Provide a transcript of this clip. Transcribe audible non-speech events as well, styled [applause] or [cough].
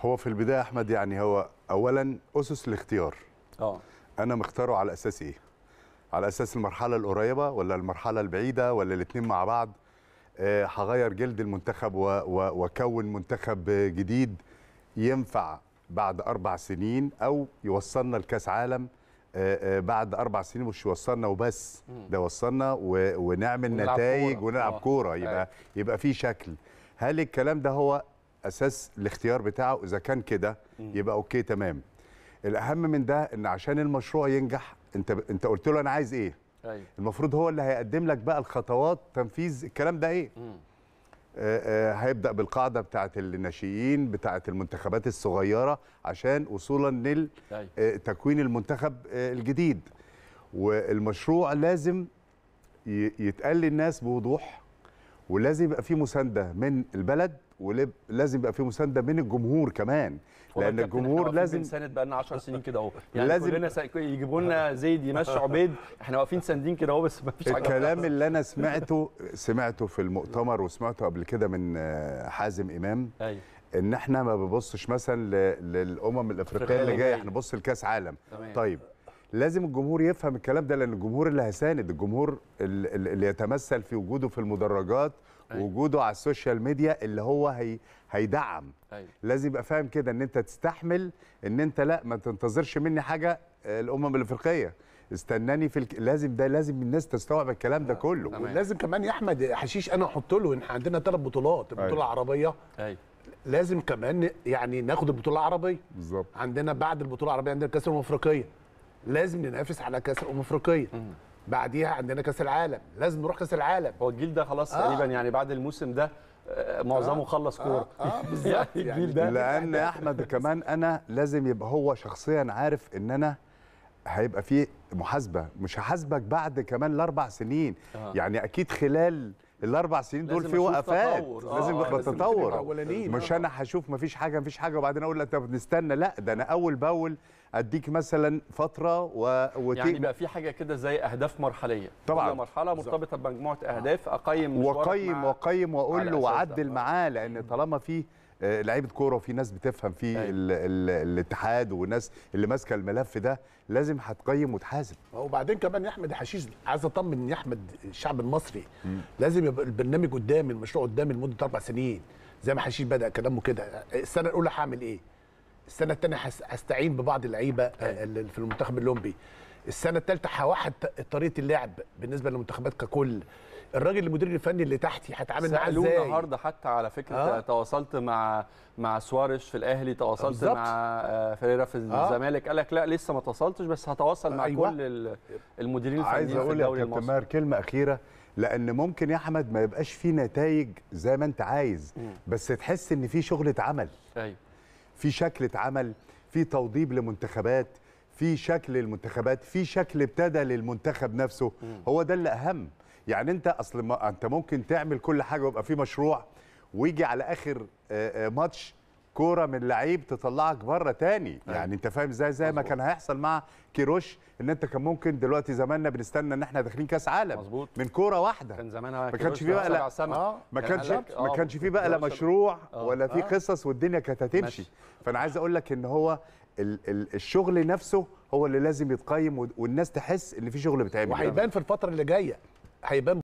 هو في البدايه احمد يعني هو اولا اسس الاختيار اه انا مختاره على اساس ايه على اساس المرحله القريبه ولا المرحله البعيده ولا الاثنين مع بعض آه، هغير جلد المنتخب واكون منتخب جديد ينفع بعد اربع سنين او يوصلنا لكاس عالم آه، آه، بعد اربع سنين مش يوصلنا وبس ده وصلنا ونعمل نتائج ونلعب كوره يبقى أيوه. يبقى في شكل هل الكلام ده هو اساس الاختيار بتاعه اذا كان كده يبقى اوكي تمام الاهم من ده ان عشان المشروع ينجح انت ب... انت قلت له انا عايز ايه أيوة. المفروض هو اللي هيقدم لك بقى الخطوات تنفيذ الكلام ده ايه مم. آه آه هيبدا بالقاعده بتاعه الناشئين بتاعه المنتخبات الصغيره عشان وصولا لتكوين أيوه. آه المنتخب الجديد والمشروع لازم يتقال للناس بوضوح ولازم يبقى فيه مسانده من البلد ولازم يبقى في مسانده من الجمهور كمان لان الجمهور لازم ساند بقى لنا 10 سنين كده اهو يعني لازم كلنا سا... يجيبوا لنا زيد يمشي عبيد احنا واقفين ساندين كده اهو بس ما فيش حاجه الكلام اللي انا سمعته سمعته في المؤتمر وسمعته قبل كده من آه، حازم امام ايوه ان احنا ما بنبصش مثلا للامم الافريقيه اللي جايه احنا بنبص لكاس عالم طيب لازم الجمهور يفهم الكلام ده لان الجمهور اللي هيساند الجمهور اللي يتمثل في وجوده في المدرجات أيوة. وجوده على السوشيال ميديا اللي هو هي هيدعم أيوة. لازم يبقى فاهم كده ان انت تستحمل ان انت لا ما تنتظرش مني حاجه آه، الامم الافريقيه استناني في الك... لازم ده لازم الناس تستوعب الكلام ده آه، كله تمام. ولازم كمان يا احمد حشيش انا احط له ان عندنا ثلاث بطولات أيوة. البطوله أيوة. العربيه أيوة. لازم كمان يعني ناخد البطوله العربيه بالظبط عندنا بعد البطوله العربيه عندنا كاس الامم الافريقيه لازم ننافس على كاس الامم الافريقيه بعديها عندنا كاس العالم لازم نروح كاس العالم هو الجيل ده خلاص آه. تقريبا يعني بعد الموسم ده آه، معظمه آه. خلص كوره اه, آه [laughs] يعني بالظبط يعني الجيل ده لان يا احمد كمان انا لازم يبقى هو شخصيا عارف ان انا هيبقى في محاسبه مش هحاسبك بعد كمان الاربع سنين آه. يعني اكيد خلال الاربع سنين دول في وقفات لازم آه، يبقى تطور مش آه. انا هشوف مفيش حاجه مفيش حاجه وبعدين اقول لك طب نستنى لا ده انا اول باول اديك مثلا فتره و... وت... يعني بقى في حاجه كده زي اهداف مرحليه طبعا كل مرحله مرتبطه بمجموعه اهداف اقيم واقيم واقيم واقول له واعدل معاه لان طالما فيه آه، لعيبه كوره وفي ناس بتفهم في أيوة. الاتحاد والناس اللي ماسكه الملف ده لازم هتقيم وتحاسب وبعدين كمان يا احمد حشيش عايز اطمن يا احمد الشعب المصري م. لازم يبقى البرنامج قدام المشروع قدام لمده اربع سنين زي ما حشيش بدا كلامه كده السنه الاولى هعمل ايه السنه الثانيه هستعين ببعض اللعيبه آه، أيوة. في المنتخب الاولمبي السنه الثالثه هوحد طريقه اللعب بالنسبه للمنتخبات ككل الراجل المدير الفني اللي تحتي هتعامل معاه ازاي النهارده حتى على فكره آه. تواصلت مع مع سوارش في الاهلي تواصلت بالزبط. مع آه، فريرا في آه. الزمالك آه. قال لك لا لسه ما تواصلتش بس هتواصل آه. مع أيوة. كل المديرين الفنيين في الدوري المصري عايز اقول يا كلمه اخيره لان ممكن يا احمد ما يبقاش في نتائج زي ما انت عايز م. بس تحس ان في شغل اتعمل ايوه في شكل اتعمل في توضيب لمنتخبات في شكل المنتخبات في شكل ابتدى للمنتخب نفسه م. هو ده اللي اهم يعني انت اصل ما انت ممكن تعمل كل حاجه ويبقى في مشروع ويجي على اخر آه، آه، ماتش كوره من لعيب تطلعك بره تاني أيوة. يعني انت فاهم ازاي زي ما كان هيحصل مع كيروش ان انت كان ممكن دلوقتي زماننا بنستنى ان احنا داخلين كاس عالم مزبوط. من كوره واحده كان زمانها ما كانش في بقى لا آه. ما كانش ما آه، كانش فيه بقى لا مشروع آه. ولا في قصص والدنيا كانت هتمشي فانا عايز اقول لك ان هو ال ال الشغل نفسه هو اللي لازم يتقيم والناس تحس ان في شغل بيتعمل وهيبان في الفتره اللي جايه هيبان